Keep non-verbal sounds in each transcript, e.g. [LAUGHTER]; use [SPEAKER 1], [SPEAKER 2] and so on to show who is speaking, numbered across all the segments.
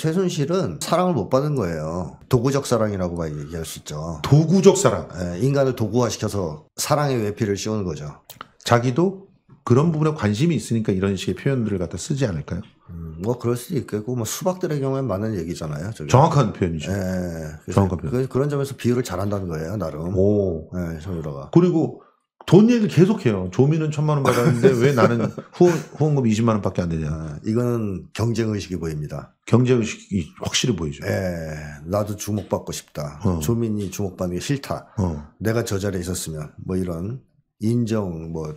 [SPEAKER 1] 최순실은 사랑을 못받은 거예요. 도구적 사랑이라고 얘기할 수 있죠. 도구적 사랑. 예, 인간을 도구화시켜서 사랑의 외피를 씌우는 거죠. 자기도 그런 부분에 관심이 있으니까 이런 식의 표현들을 갖다 쓰지 않을까요? 음, 뭐 그럴 수도 있겠고 뭐 수박들의 경우엔 많은 얘기잖아요. 저게. 정확한
[SPEAKER 2] 표현이죠. 예, 예. 정확한
[SPEAKER 1] 표현. 그, 런 점에서 비유를 잘한다는 거예요, 나름. 오, 예, 정유라가
[SPEAKER 2] 그리고 돈 얘기를 계속해요. 조민은 천만 원 받았는데 [LAUGHS] 왜 나는
[SPEAKER 1] 후원, 후원금 20만 원밖에 안 되냐. 아, 이거는 경쟁 의식이 보입니다. 경쟁 의식이 확실히 보이죠. 예, 나도 주목받고 싶다. 어. 조민이 주목받는 게 싫다. 어. 내가 저 자리에 있었으면 뭐 이런 인정, 뭐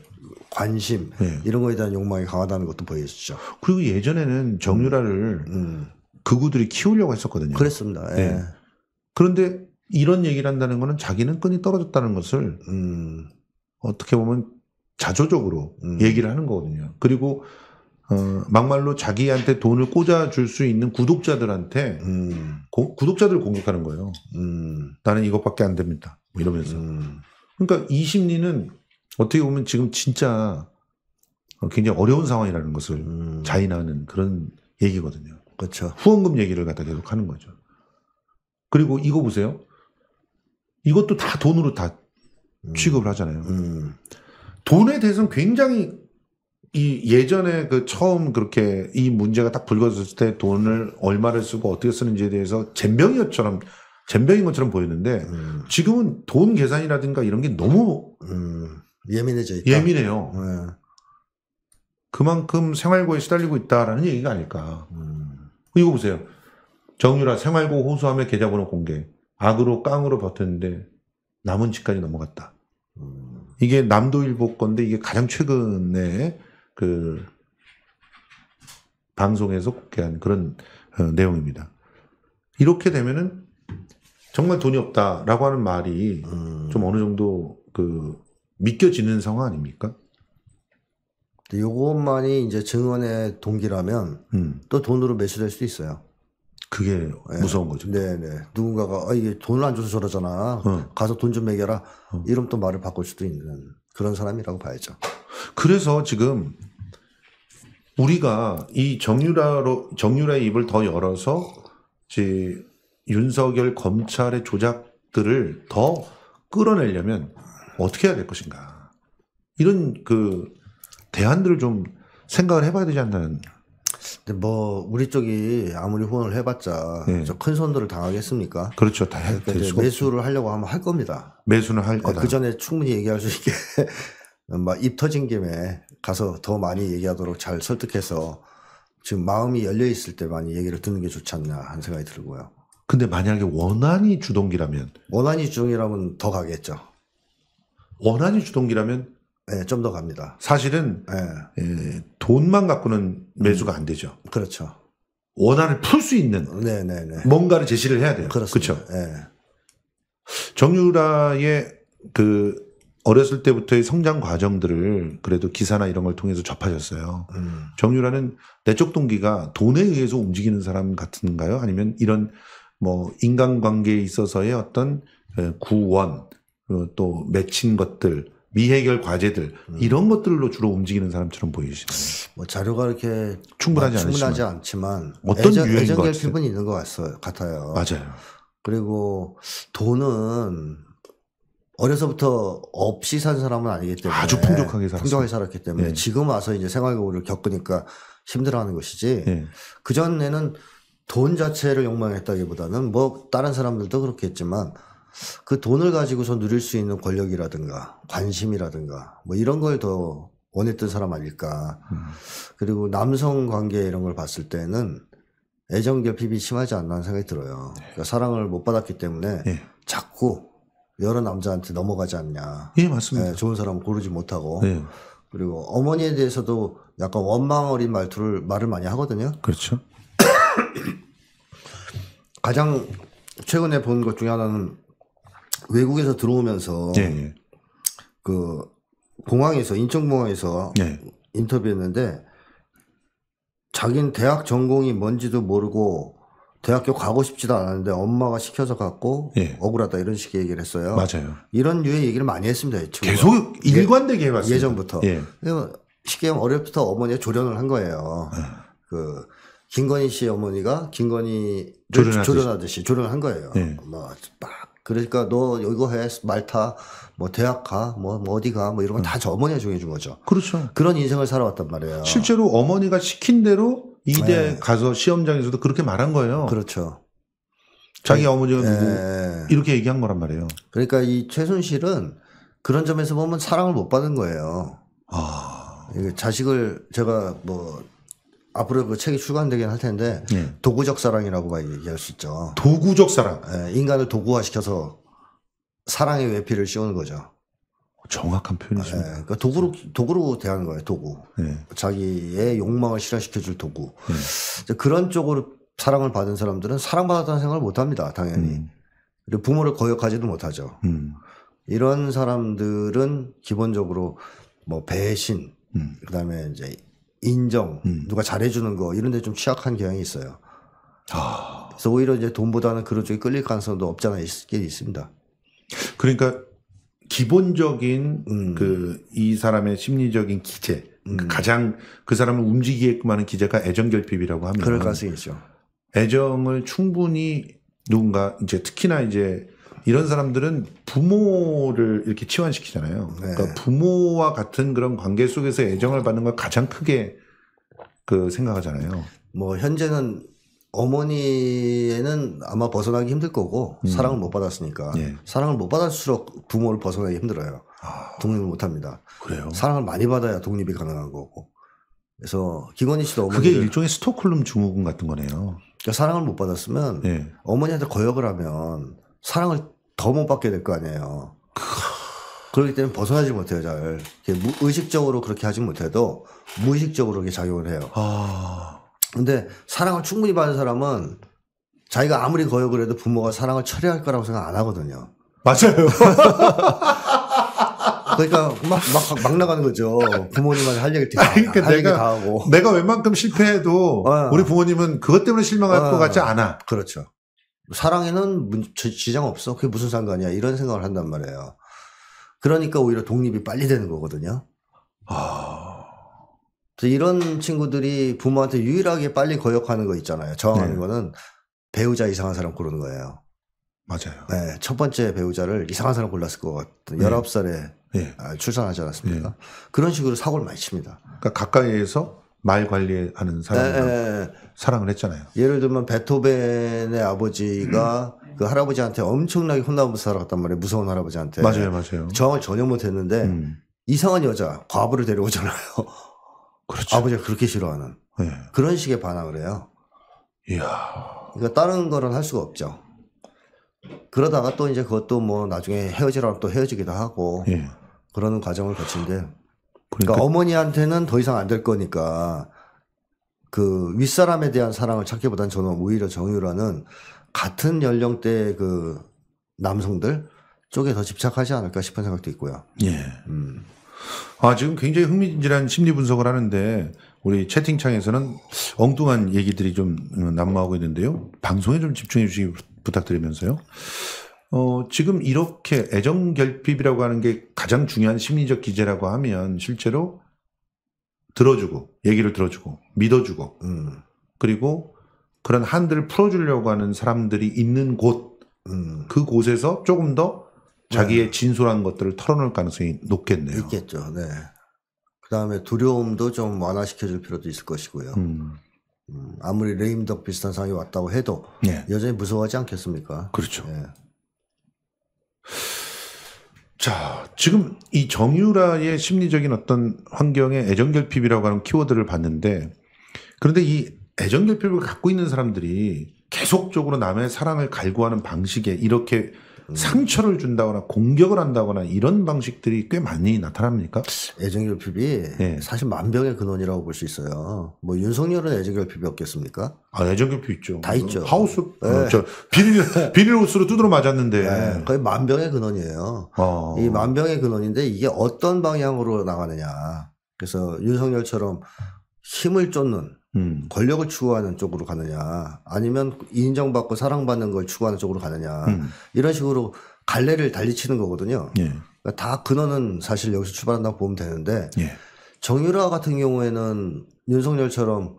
[SPEAKER 1] 관심 예. 이런 거에 대한 욕망이 강하다는 것도 보여주죠.
[SPEAKER 2] 그리고 예전에는 정유라를 음. 음. 극우들이 키우려고 했었거든요. 그랬습니다. 예. 예. 그런데 이런 얘기를 한다는 거는 자기는 끈이 떨어졌다는 것을 음. 어떻게 보면 자조적으로 음. 얘기를 하는 거거든요. 그리고 어, 막말로 자기한테 돈을 꽂아줄 수 있는 구독자들한테 음. 고, 구독자들을 공격하는 거예요. 음. 나는 이것밖에 안 됩니다. 뭐 이러면서. 음. 그러니까 이 심리는 어떻게 보면 지금 진짜 굉장히 어려운 상황이라는 것을 음. 자인하는 그런 얘기거든요. 그렇죠. 후원금 얘기를 갖다 계속 하는 거죠. 그리고 이거 보세요. 이것도 다 돈으로 다 음. 취급을 하잖아요. 음. 돈에 대해서는 굉장히 이 예전에 그 처음 그렇게 이 문제가 딱 불거졌을 때 돈을 얼마를 쓰고 어떻게 쓰는지에 대해서 잼병이 었처럼 잼병인 것처럼 보였는데 음. 지금은 돈 계산이라든가 이런 게 너무 음. 예민해져 있다. 예민해요. 네. 그만큼 생활고에 시달리고 있다라는 얘기가 아닐까. 음. 이거 보세요. 정유라 생활고 호수함에 계좌번호 공개. 악으로 깡으로 버텼는데 남은 집까지 넘어갔다. 이게 남도일보 건데 이게 가장 최근에 그 방송에서 공개한 그런 어, 내용입니다. 이렇게 되면은 정말 돈이 없다라고 하는 말이
[SPEAKER 1] 음. 좀 어느 정도 그 믿겨지는 상황 아닙니까? 이것만이 이제 증언의 동기라면 음. 또 돈으로 매수될 수도 있어요. 그게 예. 무서운 거죠. 네네. 네. 누군가가 아, 이게 돈을 안 줘서 저러잖아. 어. 가서 돈 좀 매겨라. 어. 이러또 말을 바꿀 수도 있는 그런 사람이라고 봐야죠. 그래서 지금
[SPEAKER 2] 우리가 이 정유라로 정유라의 입을 더 열어서 이제 윤석열 검찰의 조작들을 더 끌어내려면 어떻게 해야 될 것인가 이런 그 대안들을 좀 생각을 해봐야 되지 않나는
[SPEAKER 1] 근데 뭐 우리 쪽이 아무리 후원을 해봤자 네. 저큰 손들을 당하겠습니까?
[SPEAKER 2] 그렇죠. 다 해, 그러니까
[SPEAKER 1] 매수를 하려고 하면 할 겁니다. 매수는 할 네, 거다. 그 전에 충분히 얘기할 수 있게 [LAUGHS] 막 입 터진 김에 가서 더 많이 얘기하도록 잘 설득해서 지금 마음이 열려 있을 때 많이 얘기를 듣는 게 좋지 않냐 하는 생각이 들고요. 근데 만약에 원한이 주동기라면 원한이주동이라면더
[SPEAKER 2] 가겠죠. 원한이 주동기라면 예, 좀 더 갑니다. 사실은 예. 예, 돈만 갖고는 매수가 안 되죠. 그렇죠. 원한을 풀 수 있는 네, 네, 네. 뭔가를 제시를 해야 돼요. 그렇 그렇죠. 예. 정유라의 그 어렸을 때부터의 성장 과정들을 그래도 기사나 이런 걸 통해서 접하셨어요. 음. 정유라는 내적 동기가 돈에 의해서 움직이는 사람 같은가요? 아니면 이런 뭐 인간관계에 있어서의 어떤 그 구원 또 맺힌 것들 미해결 과제들 음. 이런 것들로 주로 움직이는 사람처럼
[SPEAKER 1] 보이시나요? 뭐 자료가 이렇게 충분하지, 뭐 충분하지 않지만 어떤 애정, 유형인 애정 결핍은 있는 것 같아요. 같아요. 맞아요. 그리고 돈은 어려서부터 없이 산 사람은 아니기 때문에 아주 풍족하게 살았 풍족하게 살았기 때문에 네. 지금 와서 이제 생활고를 겪으니까 힘들어하는 것이지 네. 그 전에는 돈 자체를 욕망했다기보다는 뭐 다른 사람들도 그렇겠지만 그 돈을 가지고서 누릴 수 있는 권력이라든가 관심이라든가 뭐 이런 걸 더 원했던 사람 아닐까. 음. 그리고 남성 관계 이런 걸 봤을 때는 애정 결핍이 심하지 않나 는 생각이 들어요. 네. 그러니까 사랑을 못 받았기 때문에 예. 자꾸 여러 남자한테 넘어가지 않냐. 예, 맞습니다. 예, 좋은 사람 고르지 못하고. 예. 그리고 어머니에 대해서도 약간 원망 어린 말투를 말을 많이 하거든요. 그렇죠. [COUGHS] 가장 최근에 본 것 중에 하나는 외국에서 들어오면서 예, 예. 그 공항에서 인천공항에서 예. 인터뷰했는데 자기는 대학 전공이 뭔지도 모르고 대학교 가고 싶지도 않았는데 엄마가 시켜서 갔고 예. 억울하다 이런 식의 얘기를 했어요. 맞아요. 이런 류의 얘기를 많이 했습니다. 계속 예, 일관되게 해왔어요. 예전부터. 예. 예. 쉽게 어렵부터 어머니가 조련을 한 거예요. 아. 그 김건희 씨의 어머니가 김건희 조련하듯이, 조련하듯이 조련을 한 거예요. 막 그러니까 너 이거 해 말타 뭐 대학 가뭐 뭐 어디 가 뭐 이런 거다 음. 응. 어머니가 정해준 거죠. 그렇죠. 그런 인생을 살아왔단 말이에요. 실제로 어머니가 시킨 대로 이대 네. 가서 시험장에서도 그렇게 말한 거예요. 그렇죠. 자기 어머니가 네. 이렇게 얘기한 거란 말이에요. 그러니까 이 최순실은 그런 점에서 보면 사랑을 못 받은 거예요. 아. 자식을 제가 뭐 앞으로 그 책이 출간되긴 할 텐데 네. 도구적 사랑이라고 얘기할 수 있죠. 도구적 사랑. 예, 인간을 도구화시켜서 사랑의 외피를 씌우는 거죠. 정확한 표현이죠. 네, 예, 그러니까 도구로 도구로 대하는 거예요. 도구. 네. 자기의 욕망을 실현시켜줄 도구. 네. 그런 쪽으로 사랑을 받은 사람들은 사랑받았다는 생각을 못 합니다. 당연히. 음. 그리고 부모를 거역하지도 못하죠. 음. 이런 사람들은 기본적으로 뭐 배신, 음. 그다음에 이제 인정, 음. 누가 잘해주는 거 이런 데 좀 취약한 경향이 있어요. 아. 그래서 오히려 이제 돈보다는 그런 쪽에 끌릴 가능성도 없잖아 있긴 있습니다. 그러니까 기본적인 음. 그이 사람의 심리적인 기제 그 음.
[SPEAKER 2] 가장 그 사람을 움직이게끔 하는 기제가 애정 결핍이라고 합니다. 그럴 가능성이 있죠. 애정을 충분히 누군가 이제 특히나 이제 이런 사람들은 부모를 이렇게 치환시키잖아요. 그러니까 네. 그러니까 부모와 같은 그런 관계 속에서 애정을 받는 걸
[SPEAKER 1] 가장 크게 그 생각하잖아요. 뭐 현재는 어머니에는 아마 벗어나기 힘들 거고 음. 사랑을 못 받았으니까 예. 사랑을 못 받을수록 부모를 벗어나기 힘들어요. 아, 독립을 못 합니다. 그래요. 사랑을 많이 받아야 독립이 가능한 거고. 그래서 김건희 씨도 어머니 그게 일종의 스톡홀름 증후군 같은 거네요. 그러니까 사랑을 못 받았으면 예. 어머니한테 거역을 하면 사랑을 더못 받게 될 거 아니에요. 그렇기 때문에 벗어나지 못해요, 잘. 의식적으로 그렇게 하지 못해도 무의식적으로 이게 작용을 해요. 아. 근데 사랑을 충분히 받은 사람은 자기가 아무리 거역을 해도 부모가 사랑을 처리할 거라고 생각 안 하거든요. 맞아요. [LAUGHS] 그러니까 막, 막, 막 나가는 거죠. 부모님한테 할 얘기 다, 그러니까 할 내가, 얘기 다 하고. 내가 웬만큼 실패해도 어. 우리 부모님은 그것 때문에 실망할 어. 것 같지 않아. 그렇죠. 사랑에는 지장 없어. 그게 무슨 상관이야. 이런 생각을 한단 말이에요. 그러니까 오히려 독립이 빨리 되는 거거든요. 아. 이런 친구들이 부모한테 유일하게 빨리 거역하는 거 있잖아요. 저항하는 네. 거는 배우자 이상한 사람 고르는 거예요. 맞아요. 네, 첫 번째 배우자를 이상한 사람 골랐을 것 같은 네. 19살에 네. 아, 출산하지 않았습니까? 네. 그런 식으로 사고를 많이 칩니다. 그러니까 가까이에서 말 관리하는 사람이랑 네, 네, 네. 사랑을 했잖아요. 예를 들면 베토벤의 아버지가 음. 그 할아버지한테 엄청나게 혼나면서 살아갔단 말이에요. 무서운 할아버지한테. 맞아요, 맞아요. 저항을 전혀 못했는데 음. 이상한 여자 과부를 데려오잖아요. [LAUGHS] 그렇죠. 아버지가 그렇게 싫어하는 네. 그런 식의 반항을 해요. 이야. 그러니까 다른 거는 할 수가 없죠. 그러다가 또 이제 그것도 뭐 나중에 헤어지라면 또 헤어지기도 하고 예. 그러는 과정을 거친데 그러니까, 그러니까, 어머니한테는 더 이상 안 될 거니까 그 윗사람에 대한 사랑을 찾기보단 저는 오히려 정유라는 같은 연령대 그 남성들 쪽에 더 집착하지 않을까 싶은 생각도 있고요. 예. 음. 아 지금 굉장히 흥미진진한 심리 분석을
[SPEAKER 2] 하는데 우리 채팅창에서는 엉뚱한 얘기들이 좀 난무하고 있는데요. 방송에 좀 집중해 주시기 부탁드리면서요. 어, 지금 이렇게 애정 결핍이라고 하는 게 가장 중요한 심리적 기제라고 하면 실제로 들어주고 얘기를 들어주고 믿어주고 음. 그리고 그런 한들을 풀어주려고 하는 사람들이 있는 곳, 음. 그 곳에서 조금 더 자기의 네. 진솔한
[SPEAKER 1] 것들을 털어놓을
[SPEAKER 2] 가능성이 높겠네요.
[SPEAKER 1] 있겠죠. 네. 그 다음에 두려움도 좀 완화시켜줄 필요도 있을 것이고요. 음. 음. 아무리 레임덕 비슷한 상황이 왔다고 해도 네. 여전히 무서워하지 않겠습니까? 그렇죠. 네.
[SPEAKER 2] 자, 지금 이 정유라의 심리적인 어떤 환경의 애정결핍이라고 하는 키워드를 봤는데, 그런데 이 애정결핍을 갖고 있는 사람들이 계속적으로 남의 사랑을 갈구하는 방식에 이렇게 음. 상처를 준다거나 공격을
[SPEAKER 1] 한다거나 이런 방식들이 꽤 많이 나타납니까? 애정결핍이 네. 사실 만병의 근원이라고 볼 수 있어요. 뭐 윤석열은 애정결핍이 없겠습니까? 아 애정결핍 있죠. 다 있죠. 하우스 어, 네. 저 비닐 [LAUGHS] 비닐 옷으로 두드러 맞았는데 네. 거의 만병의 근원이에요. 어. 이 만병의 근원인데 이게 어떤 방향으로 나가느냐. 그래서 윤석열처럼 힘을 쫓는 음. 권력을 추구하는 쪽으로 가느냐 아니면 인정받고 사랑받는 걸 추구하는 쪽으로 가느냐 음. 이런 식으로 갈래를 달리치는 거거든요. 예. 그러니까 다 근원은 사실 여기서 출발한다고 보면 되는데 예. 정유라 같은 경우에는 윤석열처럼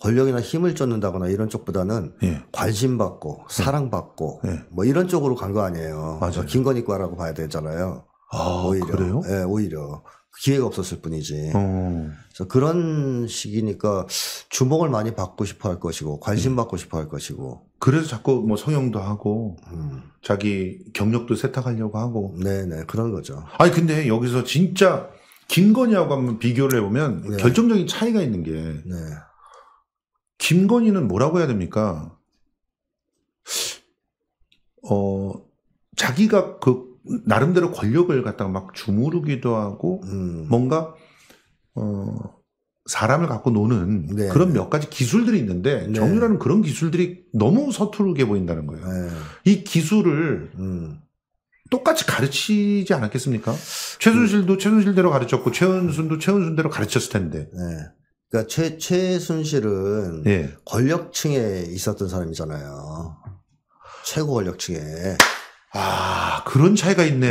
[SPEAKER 1] 권력이나 힘을 쫓는다거나 이런 쪽보다는 예. 관심 받고 음. 사랑 받고 예. 뭐 이런 쪽으로 간 거 아니에요. 맞아요. 그러니까 김건희과라고 봐야 되잖아요. 아, 오히려. 그래요? 예, 오히려. 기회가 없었을 뿐이지. 어. 그래서 그런 시기니까 주목을 많이 받고 싶어 할 것이고 관심 음. 받고 싶어 할 것이고. 그래서 자꾸 뭐 성형도 하고 음. 자기 경력도 세탁하려고 하고.
[SPEAKER 2] 네네 그런 거죠. 아니 근데 여기서 진짜 김건희하고 한번 비교를 해보면 네. 결정적인 차이가 있는 게 네. 김건희는 뭐라고 해야 됩니까? 어 자기가 그 나름대로 권력을 갖다가 막 주무르기도 하고 음. 뭔가 어 사람을 갖고 노는 네. 그런 몇 가지 기술들이 있는데 네. 정유라는 그런 기술들이 너무 서투르게 보인다는 거예요. 네. 이 기술을 음. 똑같이 가르치지 않았겠습니까? 최순실도 음. 최순실대로 가르쳤고 최은순도 최은순대로 가르쳤을 텐데.
[SPEAKER 1] 네. 그러니까 최 최순실은 예. 권력층에 있었던 사람이잖아요. 최고 권력층에. 아, 그런 차이가 있네.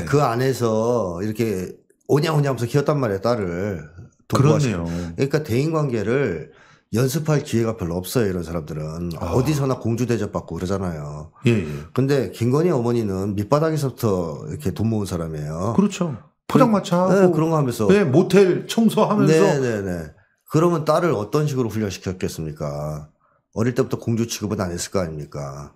[SPEAKER 1] 네, 그 안에서 이렇게 오냐오냐 하면서 키웠단 말이에요, 딸을. 그렇네요. 그러니까 대인 관계를 연습할 기회가 별로 없어요, 이런 사람들은. 아. 어디서나 공주 대접받고 그러잖아요. 예, 예. 근데 김건희 어머니는 밑바닥에서부터 이렇게 돈 모은 사람이에요.
[SPEAKER 2] 그렇죠. 그 포장마차. 네, 그런 거 하면서. 네, 모텔 청소하면서. 네네네.
[SPEAKER 1] 네, 네. 그러면 딸을 어떤 식으로 훈련시켰겠습니까? 어릴 때부터 공주 취급은 안 했을 거 아닙니까?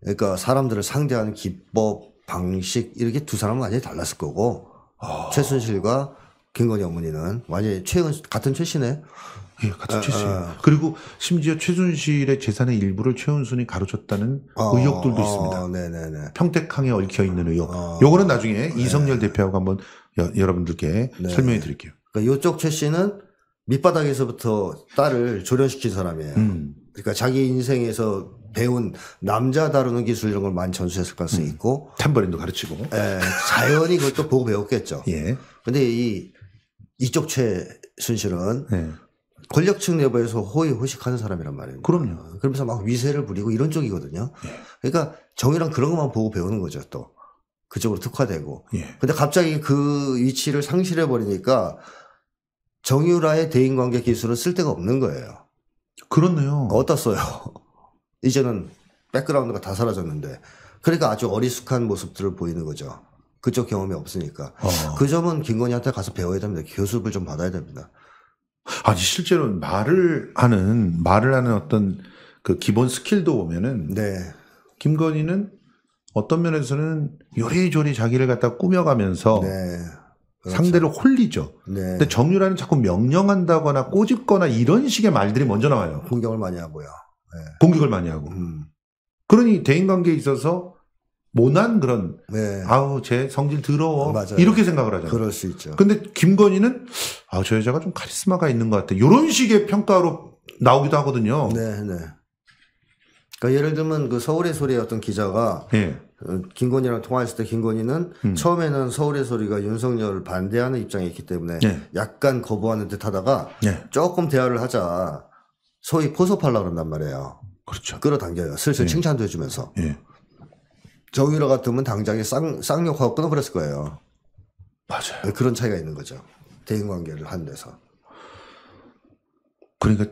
[SPEAKER 1] 그러니까 사람들을 상대하는 기법, 방식 이렇게 두 사람은 완전히 달랐을 거고 아. 최순실과 김건희 어머니는 완전히 최은 같은 최씨네. 예, 같은 어, 최씨. 어, 어. 그리고 심지어 최순실의 재산의 일부를
[SPEAKER 2] 최은순이 가로쳤다는 아, 의혹들도 아, 있습니다. 네네네. 평택항에 얽혀 있는 의혹.
[SPEAKER 1] 요거는 나중에 네. 이성열 대표하고 한번 여, 여러분들께 네. 설명해 드릴게요. 그러니까 요쪽 최씨는 밑바닥에서부터 딸을 조련시킨 사람이에요. 음. 그러니까 자기 인생에서 배운 남자 다루는 기술 이런 걸 많이 전수했을 가능성이 음. 있고 탬버린도 가르치고 에, 예, 자연히 그것도 보고 배웠겠죠. 예. 근데 이 이쪽 최순실은 예. 권력층 내부에서 호의 호식하는 사람이란 말이에요. 그럼요. 그러면서 막 위세를 부리고 이런 쪽이거든요. 예. 그러니까 정의랑 그런 것만 보고 배우는 거죠 또 그쪽으로 특화되고. 예. 근데 갑자기 그 위치를 상실해 버리니까 정유라의 대인관계 기술은 쓸데가 없는 거예요. 그렇네요. 어떻어요? [LAUGHS] 이제는 백그라운드가 다 사라졌는데. 그러니까 아주 어리숙한 모습들을 보이는 거죠. 그쪽 경험이 없으니까. 어. 그 점은 김건희한테 가서 배워야 됩니다. 교습을 좀 받아야 됩니다. 아니, 실제로 말을 하는, 말을 하는 어떤 그 기본
[SPEAKER 2] 스킬도 보면은. 네. 김건희는 어떤 면에서는 요리조리 자기를 갖다 꾸며가면서. 네. 그렇죠. 상대를 홀리죠. 네. 근데 정유라는 자꾸 명령한다거나 꼬집거나 이런 식의 말들이 먼저 나와요. 공격을 많이 하고요. 네. 공격을 많이 하고. 음. 그러니 대인관계에 있어서 모난 그런 네. 아우 제 성질 더러워 맞아요. 이렇게 생각을 하잖아요.
[SPEAKER 1] 그럴 수 있죠. 근데
[SPEAKER 2] 김건희는 아우저 여자가 좀
[SPEAKER 1] 카리스마가 있는 것 같아. 이런 식의 평가로 나오기도 하거든요. 네, 네. 그러니까 예를 들면 그 서울의 소리의 어떤 기자가 네. 어, 김건희랑 통화했을 때 김건희는 음. 처음에는 서울의 소리가 윤석열을 반대하는 입장에 있기 때문에 네. 약간 거부하는 듯 하다가 네. 조금 대화를 하자 소위 포섭하려고 그런단 말이에요. 그렇죠. 끌어당겨요. 슬슬 네. 칭찬도 해주면서. 예. 정의로 같으면 당장에 쌍, 쌍욕하고 끊어버렸을 거예요. 맞아요. 그런 차이가 있는 거죠. 대인 관계를 한 데서. 그러니까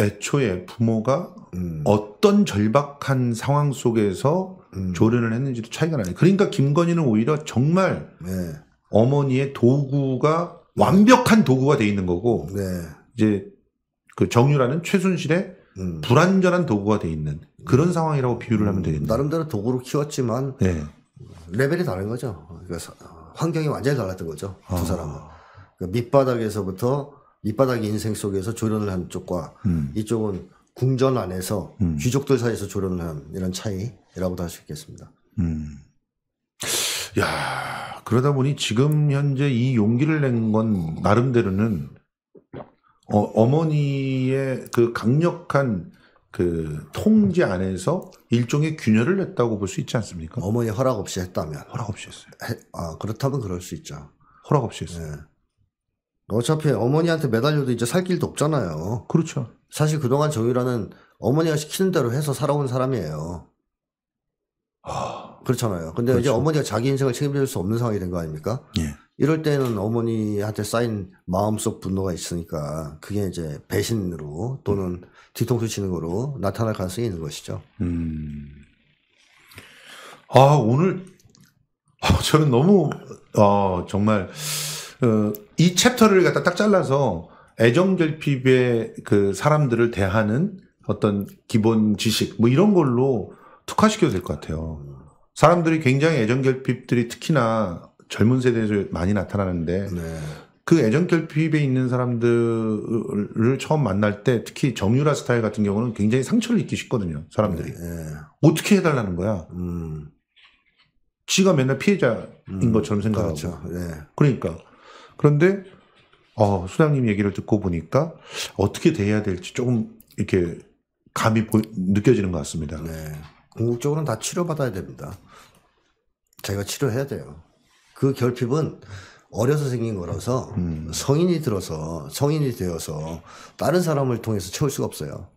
[SPEAKER 1] 애초에 부모가 음. 어떤
[SPEAKER 2] 절박한 상황 속에서 음. 조련을 했는지도 차이가 나요. 그러니까 김건희는 오히려 정말 네. 어머니의 도구가 네. 완벽한 도구가 돼 있는 거고 네. 이제 그 정유라는 최순실의 음. 불완전한 도구가 돼 있는
[SPEAKER 1] 그런 음. 상황이라고 비유를 하면 음. 되겠네요. 나름대로 도구로 키웠지만 네. 레벨이 다른 거죠. 그러니 환경이 완전히 달랐던 거죠. 두 아. 사람은. 그 밑바닥에서부터 밑바닥 인생 속에서 조련을 한 쪽과 음. 이쪽은 궁전 안에서 음. 귀족들 사이에서 조련을 한 이런 차이라고도 할 수 있겠습니다. 음.
[SPEAKER 2] 야 그러다 보니 지금 현재 이 용기를 낸 건 나름대로는 어, 어머니의 그 강력한 그 통제
[SPEAKER 1] 안에서 일종의 균열을 냈다고 볼 수 있지 않습니까? 어머니 허락 없이 했다면 허락 없이 했어요. 해, 아 그렇다면 그럴 수 있죠. 허락 없이 했어요. 네. 어차피 어머니한테 매달려도 이제 살 길도 없잖아요. 그렇죠. 사실 그동안 정유라는 어머니가 시키는 대로 해서 살아온 사람이에요. 아, 그렇잖아요. 근데 그렇죠. 이제 어머니가 자기 인생을 책임질 수 없는 상황이 된 거 아닙니까? 예. 이럴 때는 어머니한테 쌓인 마음속 분노가 있으니까 그게 이제 배신으로 또는 음. 뒤통수 치는 거로 나타날 가능성이 있는 것이죠.
[SPEAKER 2] 음.
[SPEAKER 1] 아, 오늘 아, 저는
[SPEAKER 2] 너무 아, 정말 어, 이 챕터를 갖다 딱 잘라서 애정결핍의 그 사람들을 대하는 어떤 기본 지식 뭐 이런 걸로 특화시켜도 될 것 같아요. 사람들이 굉장히 애정결핍들이 특히나 젊은 세대에서 많이 나타나는데 네. 그 애정결핍에 있는 사람들을 처음 만날 때 특히 정유라 스타일 같은 경우는 굉장히 상처를 입기 쉽거든요. 사람들이 네. 네. 어떻게 해달라는 거야. 음. 지가 맨날 피해자인 음. 것처럼 생각하고. 그렇죠. 네. 그러니까 그런데 어, 수장님 얘기를 듣고 보니까 어떻게 돼야 될지 조금 이렇게 감이 보, 느껴지는 것
[SPEAKER 1] 같습니다. 네. 궁극적으로는 다 치료받아야 됩니다. 자기가 치료해야 돼요. 그 결핍은 어려서 생긴 거라서 음. 성인이 들어서 성인이 되어서 다른 사람을 통해서 채울 수가 없어요.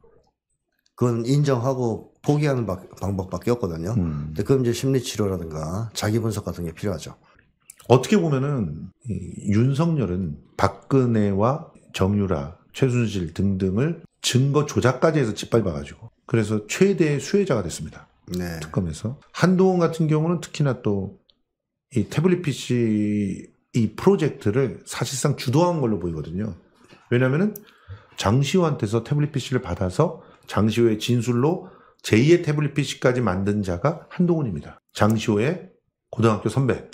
[SPEAKER 1] 그건 인정하고 포기하는 방법밖에 없거든요. 음. 근데 그럼 이제 심리 치료라든가 자기 분석 같은 게 필요하죠. 어떻게 보면은 윤석열은 박근혜와
[SPEAKER 2] 정유라, 최순실 등등을 증거 조작까지 해서 짓밟아가지고 그래서 최대의 수혜자가 됐습니다. 네. 특검에서 한동훈 같은 경우는 특히나 또 이 태블릿 PC 이 프로젝트를 사실상 주도한 걸로 보이거든요. 왜냐하면은 장시호한테서 태블릿 PC를 받아서 장시호의 진술로 제2의 태블릿 PC까지 만든 자가 한동훈입니다. 장시호의 고등학교 선배.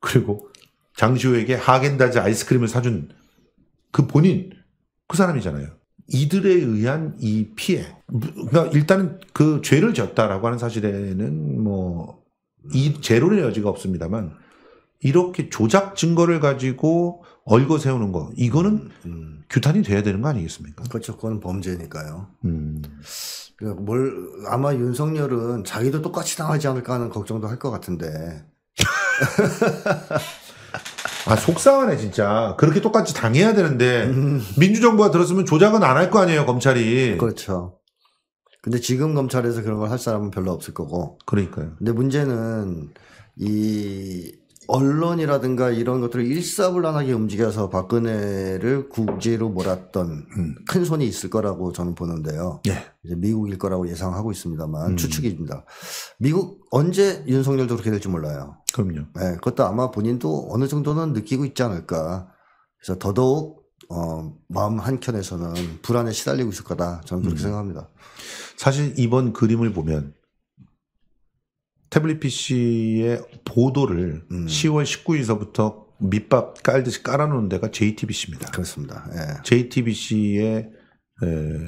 [SPEAKER 2] 그리고 장시호에게 하겐다즈 아이스크림을 사준 그 본인 그 사람이잖아요. 이들에 의한 이 피해. 그러니까 일단은 그 죄를 졌다라고 하는 사실에는 뭐이 제로의 여지가 없습니다만 이렇게 조작 증거를 가지고 얼거 세우는 거 이거는 음.
[SPEAKER 1] 음. 규탄이 돼야 되는 거 아니겠습니까? 그렇죠. 그건 범죄니까요. 음. 그러니까 뭘 아마 윤석열은 자기도 똑같이 당하지 않을까 하는 걱정도 할 것 같은데 아 속상하네 진짜
[SPEAKER 2] 그렇게 똑같이 당해야 되는데
[SPEAKER 1] 음. 민주정부가 들었으면 조작은 안 할 거 아니에요 검찰이 그렇죠 근데 지금 검찰에서 그런 걸 할 사람은 별로 없을 거고 그러니까요 근데 문제는 이 언론이라든가 이런 것들을 일사불란하게 움직여서 박근혜를 국제로 몰았던 음. 큰 손이 있을 거라고 저는 보는데요. 예. 이제 미국일 거라고 예상하고 있습니다만 음. 추측입니다. 미국 언제 윤석열도 그렇게 될지 몰라요. 그럼요. 네, 그것도 아마 본인도 어느 정도는 느끼고 있지 않을까. 그래서 더더욱 어, 마음 한켠에서는 불안에 시달리고 있을 거다. 저는 그렇게 음. 생각합니다. 사실
[SPEAKER 2] 이번 그림을 보면 태블릿 PC의 보도를 음. 10월 19일서부터 밑밥 깔듯이 깔아놓은 데가 JTBC입니다. 그렇습니다. 예. JTBC의 에,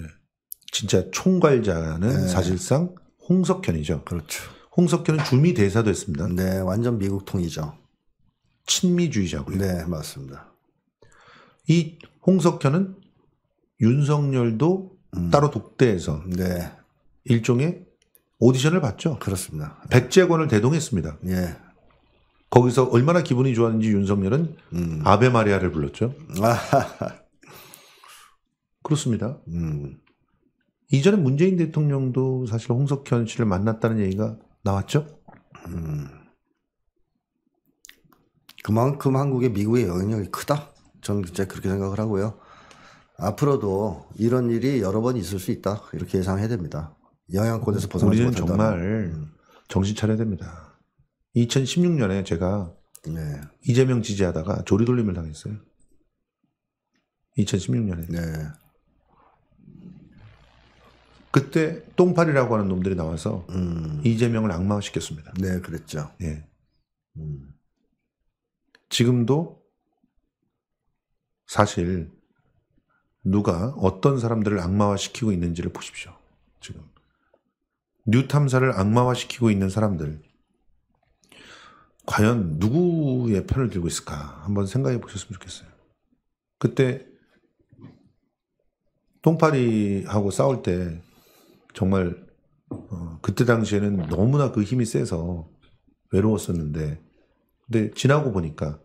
[SPEAKER 2] 진짜 총괄자는 예. 사실상 홍석현이죠. 그렇죠. 홍석현은 주미 대사도 했습니다. 네, 완전 미국통이죠. 친미주의자고요. 네, 맞습니다. 이 홍석현은 윤석열도 음. 따로 독대해서 네. 일종의 오디션을 봤죠. 그렇습니다. 네. 백제권을 대동했습니다. 예. 거기서 얼마나 기분이 좋았는지 윤석열은 음. 아베 마리아를 불렀죠. 아. [LAUGHS] 그렇습니다. 음. 이전에 문재인 대통령도
[SPEAKER 1] 사실 홍석현 씨를 만났다는 얘기가 나왔죠. 음. 그만큼 한국의 미국의 영향력이 크다. 저는 진짜 그렇게 생각을 하고요. 앞으로도 이런 일이 여러 번 있을 수 있다. 이렇게 예상해야 됩니다. 영향권에서 벗어나지 우리는 못한다. 정말 음. 정신 차려야 됩니다. 2016년에 제가 네.
[SPEAKER 2] 이재명 지지하다가 조리돌림을 당했어요. 2016년에. 네. 그때 똥파리라고 하는 놈들이 나와서 음. 이재명을 악마화시켰습니다. 네, 그랬죠. 예. 음. 지금도 사실 누가 어떤 사람들을 악마화시키고 있는지를 보십시오. 지금 뉴 탐사를 악마화시키고 있는 사람들 과연 누구의 편을 들고 있을까 한번 생각해 보셨으면 좋겠어요. 그때 똥파리하고 싸울 때 정말 어, 그때 당시에는 너무나 그 힘이 세서 외로웠었는데 근데 지나고 보니까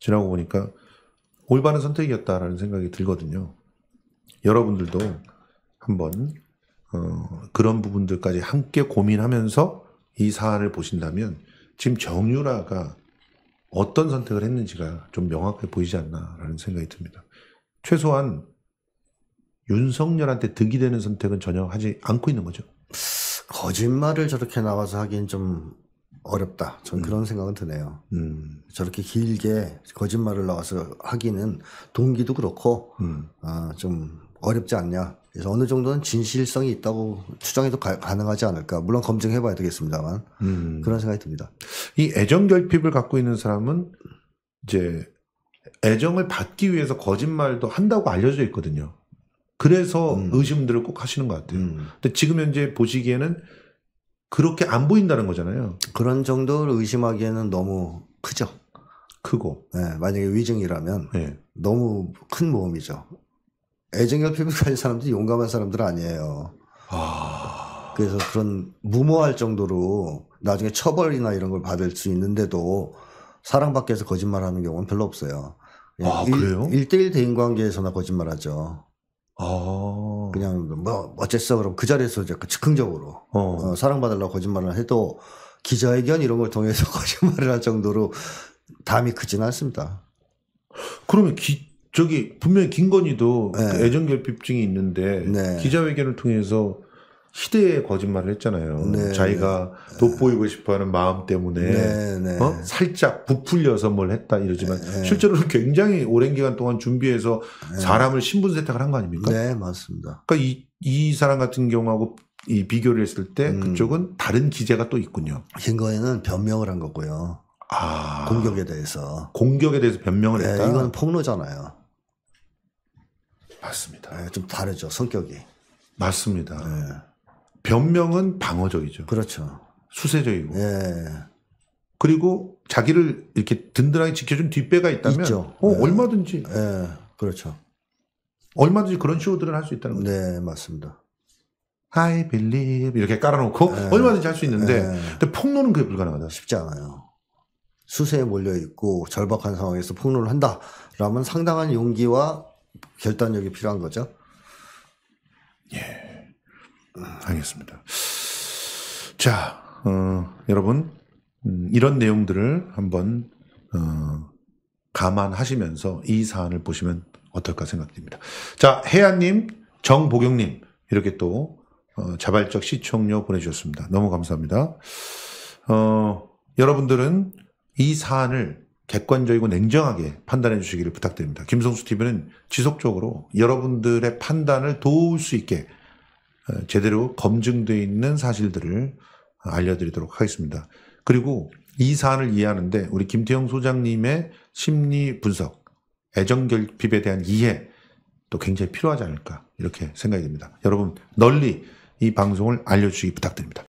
[SPEAKER 2] 지나고 보니까 올바른 선택이었다라는 생각이 들거든요. 여러분들도 한번 어, 그런 부분들까지 함께 고민하면서 이 사안을 보신다면 지금 정유라가 어떤 선택을 했는지가 좀 명확해 보이지 않나라는 생각이 듭니다. 최소한 윤석열한테 득이 되는 선택은 전혀 하지 않고 있는 거죠.
[SPEAKER 1] 거짓말을 저렇게 나와서 하긴 좀 어렵다. 전 음. 그런 생각은 드네요. 음. 저렇게 길게 거짓말을 나와서 하기는 동기도 그렇고, 음. 아, 좀 어렵지 않냐. 그래서 어느 정도는 진실성이 있다고 추정해도 가, 능하지 않을까. 물론 검증해 봐야 되겠습니다만. 음. 그런 생각이 듭니다. 이 애정 결핍을
[SPEAKER 2] 갖고 있는 사람은 이제 애정을 받기 위해서 거짓말도 한다고 알려져 있거든요. 그래서 음. 의심들을 꼭 하시는 것 같아요. 음. 근데 지금 현재 보시기에는 그렇게 안 보인다는 거잖아요.
[SPEAKER 1] 그런 정도를 의심하기에는 너무 크죠. 크고. 네, 만약에 위증이라면 네. 너무 큰 모험이죠. 애정열 피부 가진 사람들이 용감한 사람들 아니에요. 아... 그래서 그런 무모할 정도로 나중에 처벌이나 이런 걸 받을 수 있는데도 사랑밖에서 거짓말하는 경우는 별로 없어요. 아, 일, 그래요? 1대1 대인관계에서나 거짓말하죠. 아... 그냥 뭐어째서 그럼 그 자리에서 이제 그 즉흥적으로 어. 어, 사랑받으려고 거짓말을 해도 기자회견 이런 걸 통해서 [LAUGHS] 거짓말을 할 정도로 담이 크진 않습니다. 그러면 기, 저기 분명히
[SPEAKER 2] 김건희도 그 네. 그 애정 결핍증이 있는데 네. 기자회견을 통해서 시대의 거짓말을 했잖아요. 네. 자기가 네. 돋보이고 싶어하는 마음 때문에 네, 네. 어? 살짝 부풀려서 뭘 했다 이러지만 실제로는 굉장히 오랜 기간 동안 준비해서 사람을 신분 세탁을 한 거 아닙니까? 네 맞습니다. 그러니까 이, 이 사람 같은 경우하고 이 비교를 했을 때 음. 그쪽은 다른 기재가 또 있군요. 신거에는 변명을 한 거고요. 아, 공격에 대해서 공격에 대해서 변명을 네, 했다. 이건 폭로잖아요. 맞습니다. 네, 좀 다르죠 성격이. 맞습니다. 네. 변명은 방어적이죠. 그렇죠. 수세적이고. 예. 그리고 자기를 이렇게 든든하게 지켜준 뒷배가 있다면 있죠. 어, 예. 얼마든지. 예. 그렇죠. 얼마든지 그런 쇼들을 할 수 있다는 거죠. 네, 맞습니다. I believe 이렇게 깔아놓고 예. 얼마든지 할 수 있는데
[SPEAKER 1] 근데 폭로는 그게 불가능하다. 쉽지 않아요. 수세에 몰려 있고 절박한 상황에서 폭로를 한다라면 상당한 용기와 결단력이 필요한 거죠. 예. 알겠습니다.
[SPEAKER 2] 자, 어, 여러분, 음, 이런 내용들을 한번, 어, 감안하시면서 이 사안을 보시면 어떨까 생각됩니다. 자, 혜아님, 정복영님, 이렇게 또, 어, 자발적 시청료 보내주셨습니다. 너무 감사합니다. 어, 여러분들은 이 사안을 객관적이고 냉정하게 판단해 주시기를 부탁드립니다. 김성수 TV는 지속적으로 여러분들의 판단을 도울 수 있게 어, 제대로 검증되어 있는 사실들을 알려드리도록 하겠습니다. 그리고 이 사안을 이해하는데 우리 김태형 소장님의 심리 분석, 애정 결핍에 대한 이해
[SPEAKER 1] 도 굉장히 필요하지 않을까 이렇게 생각이 듭니다. 여러분 널리 이 방송을 알려주시기 부탁드립니다.